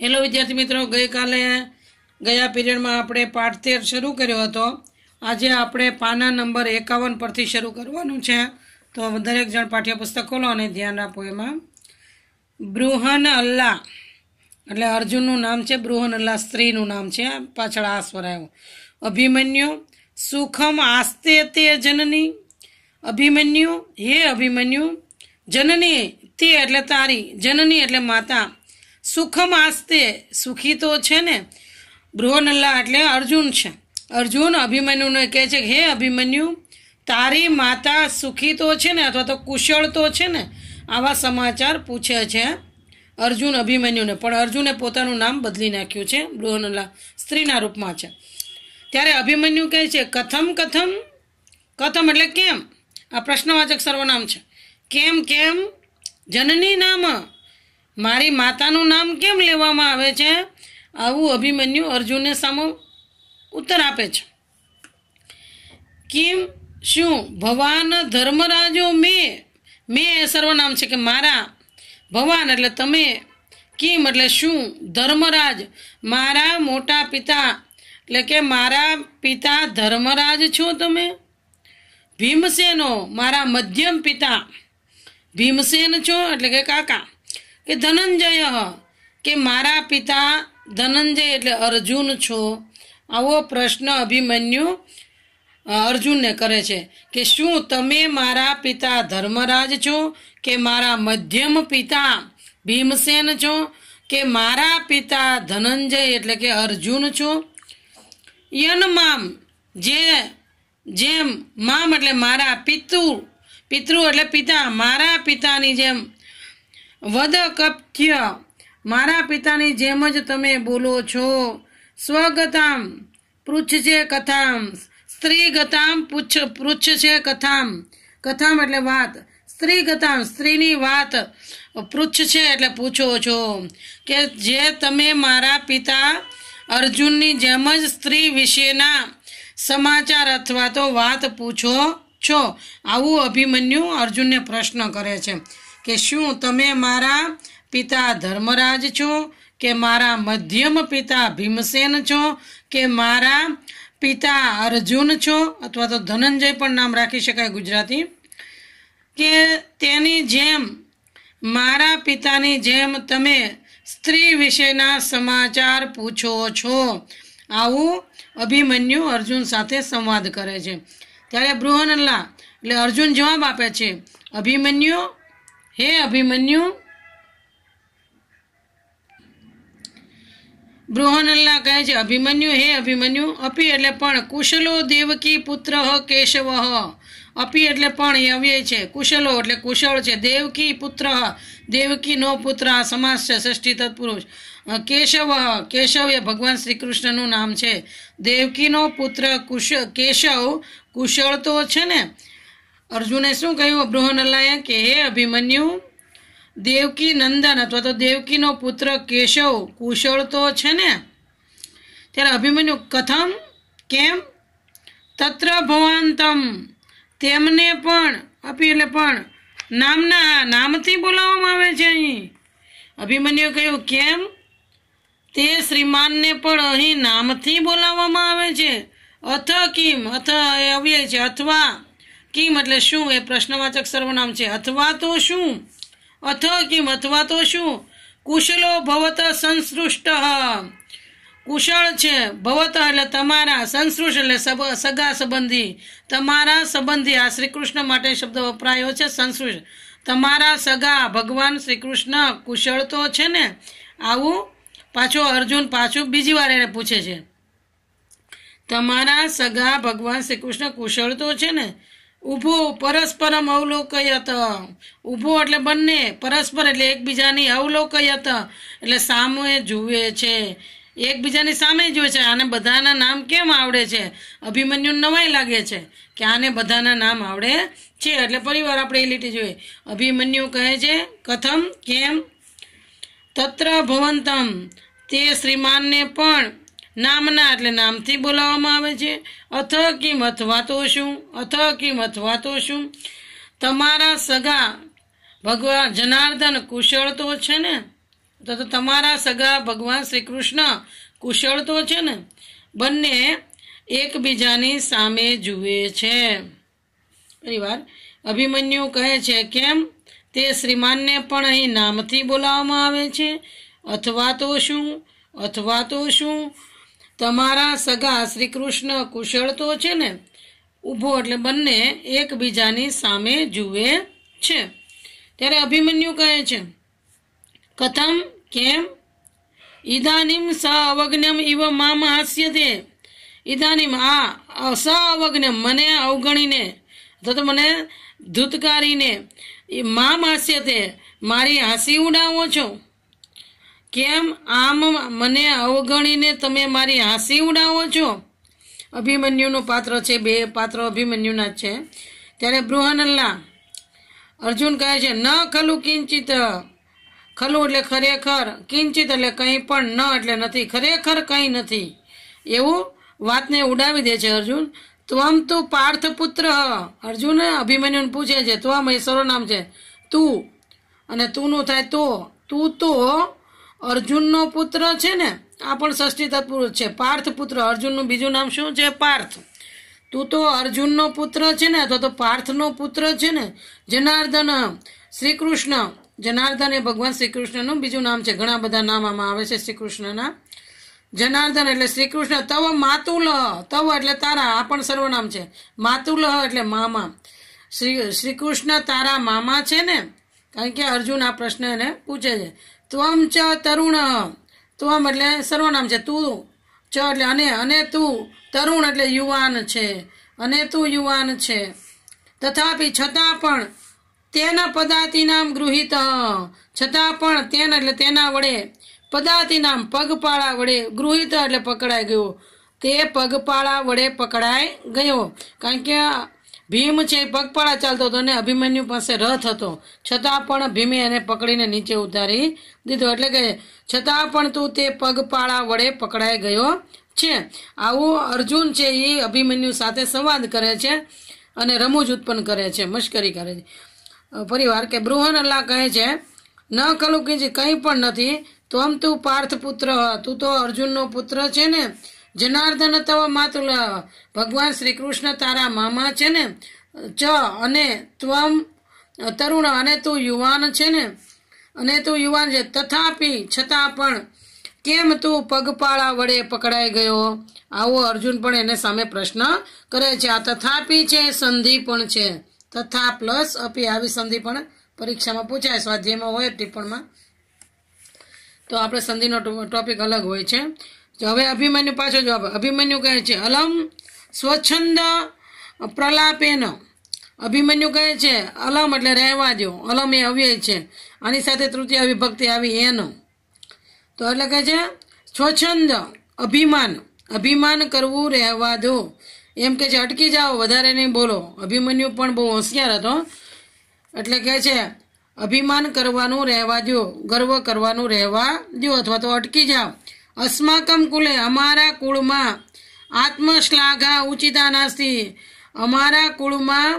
hello વિદ્યાર્થી મિત્રો ગઈકાલે ગયા પીરિયડમાં આપણે પાઠ તેર શરૂ કર્યો હતો આજે આપણે પાના નંબર એકાવન પરથી શરૂ કરવાનું છે તો દરેક જણ પાઠ્યપુસ્તક ખોલો અને ધ્યાન આપો એમાં બૃહન અલ્લાહ એટલે અર્જુનનું નામ છે બૃહન અલ્લાહ સ્ત્રીનું નામ છે પાછળ આ સ્વર આવ્યો અભિમન્યુ સુખમ આસ્તે તે જનની અભિમન્યુ હે અભિમન્યુ જનની તે એટલે તારી જનની એટલે માતા સુખમ આસ્તે સુખી તો છે ને બૃહનલ્લા એટલે અર્જુન છે અર્જુન અભિમન્યુને કહે છે કે હે અભિમન્યુ તારી માતા સુખી તો છે ને અથવા તો કુશળ તો છે ને આવા સમાચાર પૂછે છે અર્જુન અભિમન્યુને પણ અર્જુને પોતાનું નામ બદલી નાખ્યું છે બૃહનલા સ્ત્રીના રૂપમાં છે ત્યારે અભિમન્યુ કહે છે કથમ કથમ કથમ એટલે કેમ આ પ્રશ્નવાચક સર્વનામ છે કેમ કેમ જનની નામ મારી માતાનું નામ કેમ લેવામાં આવે છે આવું અભિમન્યુ અર્જુનને સામે ઉત્તર આપે છે કિમ શું ભવાન ધર્મરાજો મેં મેં એ સર્વનામ છે કે મારા ભવાન એટલે તમે કિમ એટલે શું ધર્મરાજ મારા મોટા પિતા એટલે કે મારા પિતા ધર્મરાજ છો તમે ભીમસેનો મારા મધ્યમ પિતા ભીમસેન છો એટલે કે કાકા કે ધનંજય કે મારા પિતા ધનંજય એટલે અર્જુન છો આવો પ્રશ્ન અભિમન્યુ અર્જુનને કરે છે કે શું તમે મારા પિતા ધર્મરાજ છો કે મારા મધ્યમ પિતા ભીમસેન છો કે મારા પિતા ધનંજય એટલે કે અર્જુન છો યનમામ જે જેમ મામ એટલે મારા પિતૃ પિતૃ એટલે પિતા મારા પિતાની જેમ વદકપ્ય મારા પિતાની જેમ જ તમે બોલો છો સ્વગતામ પૃચ્છ કથામ સ્ત્રી ગતામ પૂછ પૃચ્છ છે કથામ કથામ એટલે વાત સ્ત્રી ગતામ સ્ત્રીની વાત પૃચ્છ છે એટલે પૂછો છો કે જે તમે મારા પિતા અર્જુનની જેમ જ સ્ત્રી વિશેના સમાચાર અથવા તો વાત પૂછો છો આવું અભિમન્યુ અર્જુનને પ્રશ્ન કરે છે કે શું તમે મારા પિતા ધર્મરાજ છો કે મારા મધ્યમ પિતા ભીમસેન છો કે મારા પિતા અર્જુન છો અથવા તો ધનંજય પણ નામ રાખી શકાય ગુજરાતી કે તેની જેમ મારા પિતાની જેમ તમે સ્ત્રી વિશેના સમાચાર પૂછો છો આવું અભિમન્યુ અર્જુન સાથે સંવાદ કરે છે ત્યારે બૃહનલ્લા એટલે અર્જુન જવાબ આપે છે અભિમન્યુ હે અભિમન્યુ બૃહનલ્લા કહે છે અભિમન્યુ હે અભિમન્યુ અપી એટલે પણ કુશલો દેવકી પુત્ર કેશવ અપી એટલે પણ એ અવ્યય છે કુશલો એટલે કુશળ છે દેવકી પુત્ર દેવકીનો પુત્ર આ સમાસ છે ષષ્ઠી તત્પુરુષ કેશવ કેશવ એ ભગવાન શ્રી કૃષ્ણનું નામ છે દેવકીનો પુત્ર કુશ કેશવ કુશળ તો છે ને અર્જુને શું કહ્યું બૃહનલાએ કે હે અભિમન્યુ દેવકી નંદન અથવા તો દેવકીનો પુત્ર કેશવ કુશળ તો છે ને ત્યારે અભિમન્યુ કથમ કેમ તત્ર ભવાંતમ તેમને પણ અપી એટલે પણ નામના નામથી બોલાવવામાં આવે છે અહીં અભિમન્યુ કહ્યું કેમ તે શ્રીમાનને પણ અહીં નામથી બોલાવવામાં આવે છે અથ કિમ અથ એ અવ્યય છે અથવા કિમ એટલે શું એ પ્રશ્નવાચક સર્વનામ છે અથવા તો શું અથ કિમ અથવા તો શું કુશલો ભવત સંસૃષ્ટ કુશળ છે ભવત એટલે તમારા સંસૃષ્ટ એટલે સગા સંબંધી તમારા સંબંધી આ શ્રી કૃષ્ણ માટે શબ્દ વપરાયો છે સંસૃષ્ટ તમારા સગા ભગવાન શ્રી કૃષ્ણ કુશળ તો છે ને આવું પાછો અર્જુન પાછું બીજી વાર એને પૂછે છે તમારા સગા ભગવાન શ્રી કૃષ્ણ કુશળ તો છે ને ઊભો પરસ્પરમ અવલોકયત ઊભો એટલે બંને પરસ્પર એટલે એકબીજાની અવલોકયત એટલે સામે જુએ છે એકબીજાની સામે જુએ છે આને બધાના નામ કેમ આવડે છે અભિમન્યુ નવાઈ લાગે છે કે આને બધાના નામ આવડે છે એટલે પરિવાર આપણે એ લીટી જોઈએ અભિમન્યુ કહે છે કથમ કેમ તત્ર ભવંતમ તે શ્રીમાનને પણ નામના એટલે નામથી બોલાવવામાં આવે છે અથ કિમ અથવા તો શું અથ કિમ અથવા તો શું તમારા સગા ભગવાન જનાર્દન કુશળ તો છે ને તો તમારા સગા ભગવાન શ્રી કૃષ્ણ કુશળ તો છે ને બંને એકબીજાની સામે જુએ છે પરિવાર અભિમન્યુ કહે છે કેમ તે શ્રીમાનને પણ અહીં નામથી બોલાવવામાં આવે છે અથવા તો શું અથવા તો શું તમારા સગા શ્રી કૃષ્ણ કુશળ તો છે ને ઊભો એટલે બંને એકબીજાની સામે જુએ છે ત્યારે અભિમન્યુ કહે છે કથમ કેમ ઇદાનીમ સ અવજ્ઞમ ઇવ મામ હાસ્ય હાસ્યતે ઇદાનીમ આ સ અવજ્ઞમ મને અવગણીને અથવા તો મને ધૂતકારીને મામ હાસ્યતે મારી હાસી ઉડાવો છો કેમ આમ મને અવગણીને તમે મારી હાંસી ઉડાવો છો અભિમન્યુનું પાત્ર છે બે પાત્ર અભિમન્યુના છે ત્યારે બૃહનલ્લા અર્જુન કહે છે ન ખલું કિંચિત ખલું એટલે ખરેખર કિંચિત એટલે કંઈ પણ ન એટલે નથી ખરેખર કંઈ નથી એવું વાતને ઉડાવી દે છે અર્જુન ત્વમ તું પાર્થ પુત્ર અર્જુન અભિમન્યુને પૂછે છે ત્વમ એ નામ છે તું અને તું નું થાય તો તું તો અર્જુનનો પુત્ર છે ને આ પણ ષષ્ઠી તત્પુરુષ છે પાર્થ પુત્ર અર્જુનનું બીજું નામ શું છે પાર્થ તું તો અર્જુનનો પુત્ર છે ને અથવા તો પાર્થનો પુત્ર છે ને જનાર્દન શ્રીકૃષ્ણ કૃષ્ણ જનાર્દન એ ભગવાન શ્રી કૃષ્ણનું બીજું નામ છે ઘણા બધા નામ આમાં આવે છે શ્રીકૃષ્ણના કૃષ્ણના જનાર્દન એટલે શ્રીકૃષ્ણ તવ માતુલહ તવ એટલે તારા આ પણ સર્વનામ છે માતુલહ એટલે મામા શ્રી શ્રીકૃષ્ણ તારા મામા છે ને કારણ કે અર્જુન આ પ્રશ્ન એને પૂછે છે ત્વમ ચ તરુણ ત્વમ એટલે સર્વનામ છે તું ચ એટલે અને અને તું તરુણ એટલે યુવાન છે અને તું યુવાન છે તથાપી છતાં પણ તેના પદાતિ નામ ગૃહિત છતાં પણ તેન એટલે તેના વડે પદાતિ નામ પગપાળા વડે ગૃહિત એટલે પકડાઈ ગયો તે પગપાળા વડે પકડાઈ ગયો કારણ કે ભીમ છે પગપાળા ચાલતો હતો અને અભિમન્યુ પાસે રથ હતો છતાં પણ ભીમે એને પકડીને નીચે ઉતારી દીધો એટલે કે છતાં પણ તું તે પગપાળા વડે પકડાઈ ગયો છે આવું અર્જુન છે એ અભિમન્યુ સાથે સંવાદ કરે છે અને રમૂજ ઉત્પન્ન કરે છે મશ્કરી કરે છે પરિવાર કે બૃહન અલ્લાહ કહે છે ન કલું કે કંઈ પણ નથી તો આમ તું પાર્થ પુત્ર તું તો અર્જુનનો પુત્ર છે ને જનાર્દન તવ માતુલ ભગવાન શ્રી કૃષ્ણ તારા મામા છે ને ચ અને ત્વમ તરુણ અને તું યુવાન છે ને અને તું યુવાન છે તથાપી છતાં પણ કેમ તું પગપાળા વડે પકડાઈ ગયો આવો અર્જુન પણ એને સામે પ્રશ્ન કરે છે આ તથાપી છે સંધિ પણ છે તથા પ્લસ અપી આવી સંધિ પણ પરીક્ષામાં પૂછાય સ્વાધ્યાયમાં હોય ટિપ્પણમાં તો આપણે સંધિનો ટોપિક અલગ હોય છે તો હવે અભિમન્યુ પાછો જવાબ અભિમન્યુ કહે છે અલમ સ્વચ્છંદ પ્રલાપેન અભિમન્યુ કહે છે અલમ એટલે રહેવા દો અલમ એ અવ્યય છે આની સાથે તૃતીય વિભક્તિ આવી એનો તો એટલે કહે છે સ્વચ્છંદ અભિમાન અભિમાન કરવું રહેવા દો એમ કે છે અટકી જાઓ વધારે નહીં બોલો અભિમન્યુ પણ બહુ હોશિયાર હતો એટલે કહે છે અભિમાન કરવાનું રહેવા દો ગર્વ કરવાનું રહેવા દો અથવા તો અટકી જાઓ અસ્માકમ કુલે અમારા કુળમાં આત્મશ્લાઘા ઉચિતા નાસ્તી અમારા કુળમાં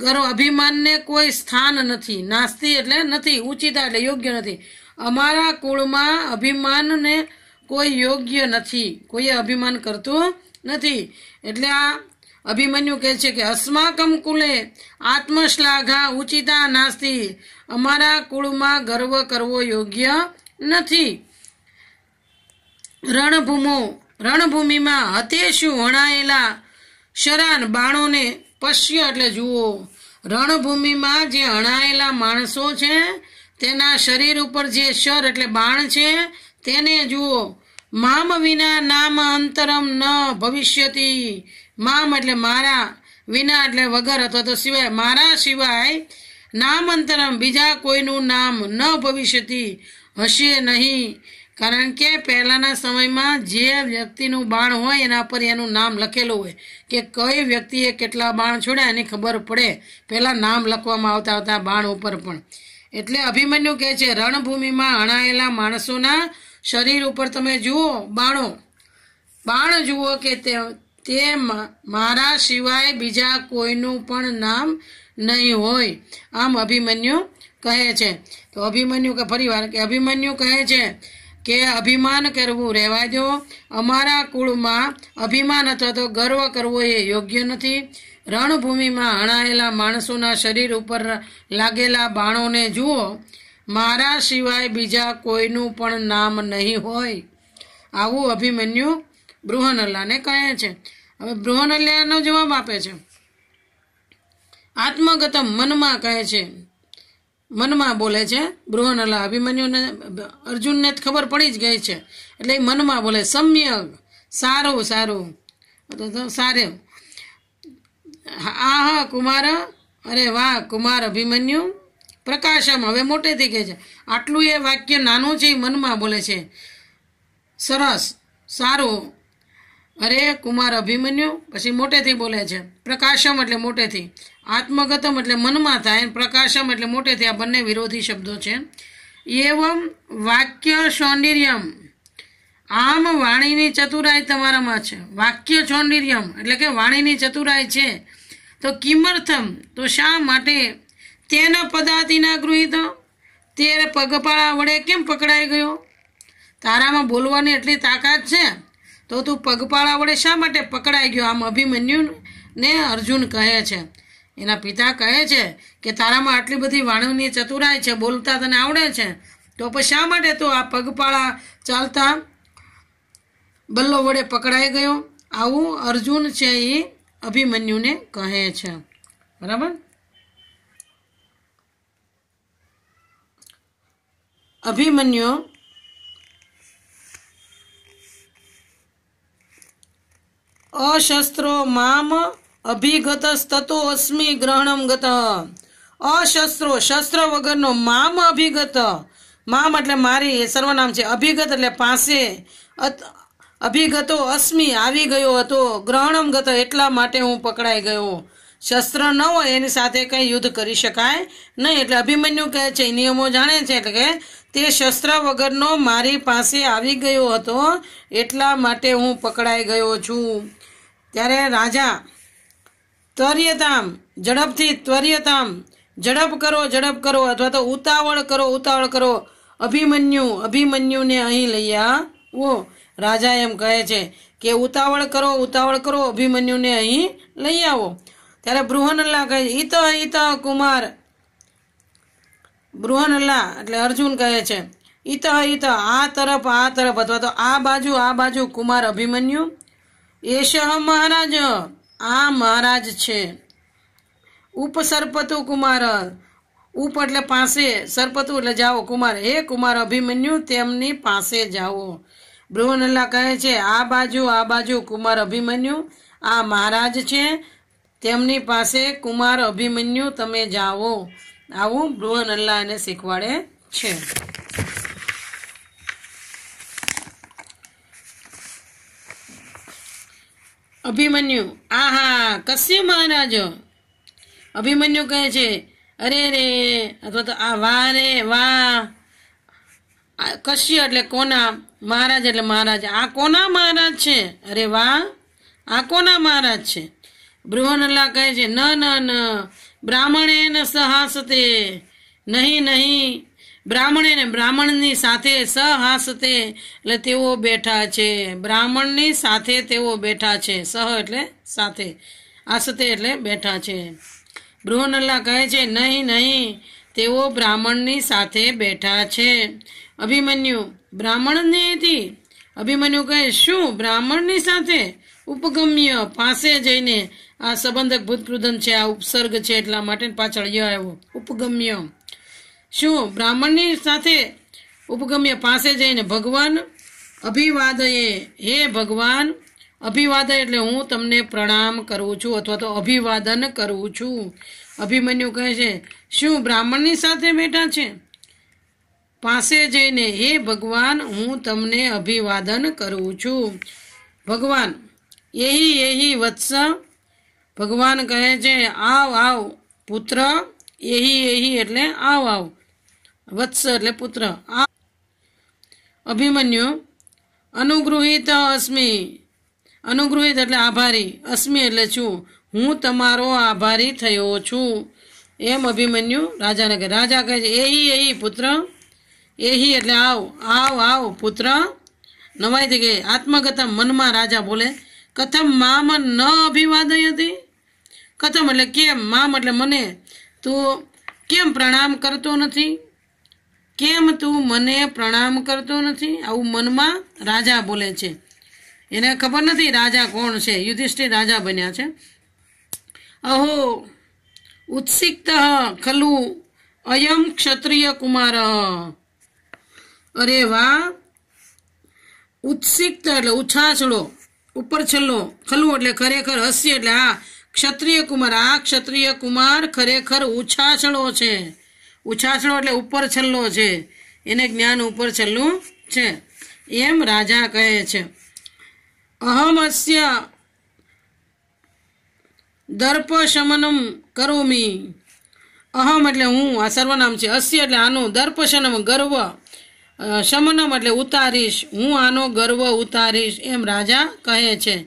ગર્વ અભિમાનને કોઈ સ્થાન નથી નાસ્તી એટલે નથી ઉચિતા એટલે યોગ્ય નથી અમારા કુળમાં અભિમાનને કોઈ યોગ્ય નથી કોઈએ અભિમાન કરતું નથી એટલે આ અભિમન્યુ કહે છે કે અસ્માકમ કુલે આત્મશ્લાઘા ઉચિતા નાસ્તી અમારા કુળમાં ગર્વ કરવો યોગ્ય નથી રણભૂમો રણભૂમિમાં હતેશુ વણાયેલા શરાન બાણોને પશ્ય એટલે જુઓ રણભૂમિમાં જે હણાયેલા માણસો છે તેના શરીર ઉપર જે શર એટલે બાણ છે તેને જુઓ મામ વિના નામ અંતરમ ન ભવિષ્યતી મામ એટલે મારા વિના એટલે વગર અથવા તો સિવાય મારા સિવાય નામ અંતરમ બીજા કોઈનું નામ ન ભવિષ્યતી હશે નહીં કારણ કે પહેલાંના સમયમાં જે વ્યક્તિનું બાણ હોય એના પર એનું નામ લખેલું હોય કે કઈ વ્યક્તિએ કેટલા બાણ છોડ્યા એની ખબર પડે પહેલાં નામ લખવામાં આવતા હતા બાણ ઉપર પણ એટલે અભિમન્યુ કહે છે રણભૂમિમાં હણાયેલા માણસોના શરીર ઉપર તમે જુઓ બાણો બાણ જુઓ કે તે તે મારા સિવાય બીજા કોઈનું પણ નામ નહીં હોય આમ અભિમન્યુ કહે છે તો અભિમન્યુ કે ફરી વાર કે અભિમન્યુ કહે છે કે અભિમાન કરવું રહેવા દો અમારા કુળમાં અભિમાન અથવા તો ગર્વ કરવો એ યોગ્ય નથી રણભૂમિમાં હણાયેલા માણસોના શરીર ઉપર લાગેલા બાણોને જુઓ મારા સિવાય બીજા કોઈનું પણ નામ નહીં હોય આવું અભિમન્યુ બૃહનલ્લાને કહે છે હવે બૃહનલ્લાનો જવાબ આપે છે આત્મગતમ મનમાં કહે છે મનમાં બોલે છે અલા અભિમન્યુને અર્જુનને ખબર પડી જ ગઈ છે એટલે એ મનમાં બોલે સમ્યક સારું સારું સારે આહ કુમાર અરે વાહ કુમાર અભિમન્યુ પ્રકાશમ હવે મોટેથી કહે છે આટલું એ વાક્ય નાનું છે એ મનમાં બોલે છે સરસ સારું અરે કુમાર અભિમન્યુ પછી મોટેથી બોલે છે પ્રકાશમ એટલે મોટેથી આત્મગતમ એટલે મનમાં થાય પ્રકાશમ એટલે મોટેથી આ બંને વિરોધી શબ્દો છે એવમ વાક્ય સૌંદર્યમ આમ વાણીની ચતુરાઈ તમારામાં છે વાક્ય સૌંદર્યમ એટલે કે વાણીની ચતુરાઈ છે તો કિમર્થમ તો શા માટે તેના પદાતિના ગૃહિત તે પગપાળા વડે કેમ પકડાઈ ગયો તારામાં બોલવાની એટલી તાકાત છે તો તું પગપાળા વડે શા માટે પકડાઈ ગયો આમ અભિમન્યુ ને અર્જુન કહે છે એના પિતા કહે છે કે તારામાં આટલી બધી વાણુની ચતુરાય છે બોલતા તને આવડે છે તો પછી શા માટે તો આ પગપાળા ચાલતા બલ્લો વડે પકડાઈ ગયો આવું અર્જુન છે એ અભિમન્યુને કહે છે બરાબર અભિમન્યુ અશસ્ત્રો મામ અભિગતસ્તતો અસ્મિ ગ્રહણમ ગત અશસ્ત્રો શસ્ત્ર વગરનો મામ અભિગત મામ એટલે મારી એ સર્વનામ છે અભિગત એટલે પાસે અભિગતો અસ્મિ આવી ગયો હતો ગ્રહણમ ગત એટલા માટે હું પકડાઈ ગયો શસ્ત્ર ન હોય એની સાથે કંઈ યુદ્ધ કરી શકાય નહીં એટલે અભિમન્યુ કહે છે નિયમો જાણે છે એટલે કે તે શસ્ત્ર વગરનો મારી પાસે આવી ગયો હતો એટલા માટે હું પકડાઈ ગયો છું ત્યારે રાજા ત્વર્યતામ ઝડપથી ત્વર્યતામ ઝડપ કરો ઝડપ કરો અથવા તો ઉતાવળ કરો ઉતાવળ કરો અભિમન્યુ અભિમન્યુને અહીં લઈ આવો રાજા એમ કહે છે કે ઉતાવળ કરો ઉતાવળ કરો અભિમન્યુને અહીં લઈ આવો ત્યારે બૃહનલ્લા કહે છે ઇત ઇત કુમાર બૃહનલ્લા એટલે અર્જુન કહે છે ઇત ઇત આ તરફ આ તરફ અથવા તો આ બાજુ આ બાજુ કુમાર અભિમન્યુ એશ મહારાજ આ મહારાજ છે ઉપસર્પતુ કુમાર ઉપ એટલે પાસે સરપતુ એટલે જાઓ કુમાર હે કુમાર અભિમન્યુ તેમની પાસે જાઓ બૃહનલ્લા કહે છે આ બાજુ આ બાજુ કુમાર અભિમન્યુ આ મહારાજ છે તેમની પાસે કુમાર અભિમન્યુ તમે જાઓ આવું બૃહનલ્લા એને શીખવાડે છે અભિમન્યુ આહા કશ્ય મહારાજો અભિમન્યુ કહે છે અરે રે અથવા તો આ વા રે વાહ કશ્ય એટલે કોના મહારાજ એટલે મહારાજ આ કોના મહારાજ છે અરે વાહ આ કોના મહારાજ છે બૃહનલ્લા કહે છે ન ન ન બ્રાહ્મણે ન સહાસતે નહીં નહીં બ્રાહ્મણે ને બ્રાહ્મણની સાથે સહાસતે એટલે તેઓ બેઠા છે બ્રાહ્મણની સાથે તેઓ બેઠા છે સહ એટલે સાથે આસતે એટલે બેઠા છે બૃહનલ્લા કહે છે નહીં નહીં તેઓ બ્રાહ્મણની સાથે બેઠા છે અભિમન્યુ બ્રાહ્મણની બ્રાહ્મણનેથી અભિમન્યુ કહે શું બ્રાહ્મણની સાથે ઉપગમ્ય પાસે જઈને આ સંબંધક ભૂતકૃદન છે આ ઉપસર્ગ છે એટલા માટે પાછળ ય આવ્યો ઉપગમ્ય શું બ્રાહ્મણની સાથે ઉપગમ્ય પાસે જઈને ભગવાન અભિવાદયે હે ભગવાન અભિવાદય એટલે હું તમને પ્રણામ કરું છું અથવા તો અભિવાદન કરું છું અભિમન્યુ કહે છે શું બ્રાહ્મણની સાથે બેઠા છે પાસે જઈને હે ભગવાન હું તમને અભિવાદન કરું છું ભગવાન એહી એહી વત્સ ભગવાન કહે છે આવ આવ પુત્ર એહી એહી એટલે આવ આવ વત્સ એટલે પુત્ર આ અભિમન્યુ અનુગૃહિત અસ્મિ અનુગૃહિત એટલે આભારી અસ્મિ એટલે છું હું તમારો આભારી થયો છું એમ અભિમન્યુ રાજાને કહે રાજા કહે છે એહી એહી પુત્ર એહી એટલે આવ આવ આવ પુત્ર નવાઈ થઈ ગઈ આત્મકથમ મનમાં રાજા બોલે કથમ મામ ન અભિવાદય હતી કથમ એટલે કેમ મામ એટલે મને તું કેમ પ્રણામ કરતો નથી કેમ તું મને પ્રણામ કરતો નથી આવું મનમાં રાજા બોલે છે એને ખબર નથી રાજા કોણ છે યુધિષ્ઠિર રાજા બન્યા છે અહો ઉત્સિક્ત ખલુ અયમ ક્ષત્રિય કુમાર અરે વાહ ઉત્સિક્ત એટલે ઉછાછળો ઉપર છેલ્લો ખલુ એટલે ખરેખર હસ્ય એટલે આ ક્ષત્રિય કુમાર આ ક્ષત્રિય કુમાર ખરેખર ઉછાછળો છે ઉછાસળો એટલે ઉપર છલ્લો છે એને જ્ઞાન ઉપર છલ્લું છે એમ રાજા કહે છે અહમસ્ય દર્પશમનમ કરોમી અહમ એટલે હું આ સર્વનામ છે અસ્ય એટલે આનું દર્પશનમ ગર્વ શમનમ એટલે ઉતારીશ હું આનો ગર્વ ઉતારીશ એમ રાજા કહે છે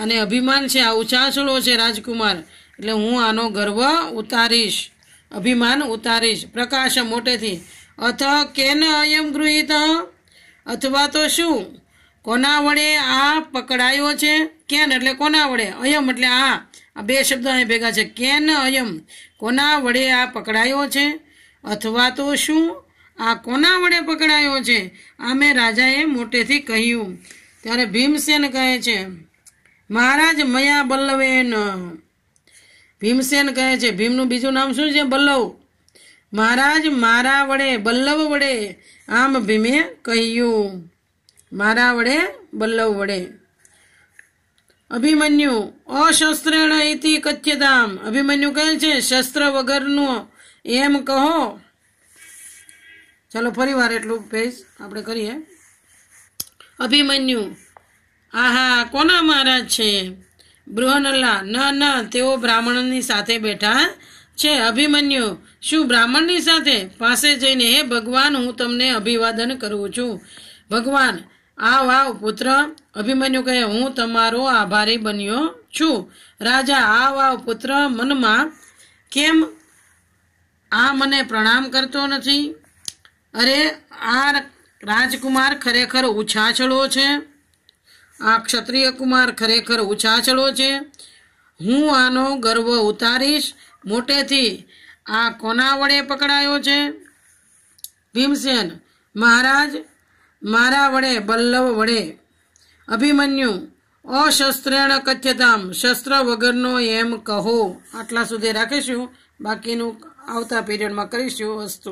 અને અભિમાન છે આ ઉછાસળો છે રાજકુમાર એટલે હું આનો ગર્વ ઉતારીશ અભિમાન ઉતારીશ પ્રકાશ મોટેથી અથ કેન અયમ ગૃહિત અથવા તો શું કોના વડે આ પકડાયો છે કેન એટલે કોના વડે અયમ એટલે આ આ બે શબ્દો અહીં ભેગા છે કેન અયમ કોના વડે આ પકડાયો છે અથવા તો શું આ કોના વડે પકડાયો છે આ મેં રાજાએ મોટેથી કહ્યું ત્યારે ભીમસેન કહે છે મહારાજ મયા બલ્લવેન ભીમસેન કહે છે ભીમનું બીજું નામ શું છે બલ્લવ મહારાજ મારા વડે બલ્લવ વડે આમ ભીમે કહ્યું મારા વડે બલ્લવ વડે અભિમન્યુ અશસ્ત્રેણ ઇતિ કથ્યતામ અભિમન્યુ કહે છે શસ્ત્ર વગરનું એમ કહો ચાલો ફરી વાર એટલું પેજ આપણે કરીએ અભિમન્યુ આહા કોના મહારાજ છે બૃહનલ્લા ન ન તેઓ બ્રાહ્મણની સાથે બેઠા છે અભિમન્યુ શું બ્રાહ્મણની સાથે પાસે જઈને હે ભગવાન હું તમને અભિવાદન કરું છું ભગવાન આ વાવ પુત્ર અભિમન્યુ કહે હું તમારો આભારી બન્યો છું રાજા આ વાવ પુત્ર મનમાં કેમ આ મને પ્રણામ કરતો નથી અરે આ રાજકુમાર ખરેખર ઉછાછળો છે આ ક્ષત્રિય કુમાર ખરેખર ઉછાછળો છે હું આનો ગર્વ ઉતારીશ મોટેથી આ કોના વડે પકડાયો છે ભીમસેન મહારાજ મારા વડે બલ્લવ વડે અભિમન્યુ અશસ્ત્રેણ કથ્યતામ શસ્ત્ર વગરનો એમ કહો આટલા સુધી રાખીશું બાકીનું આવતા પીરિયડમાં કરીશું વસ્તુ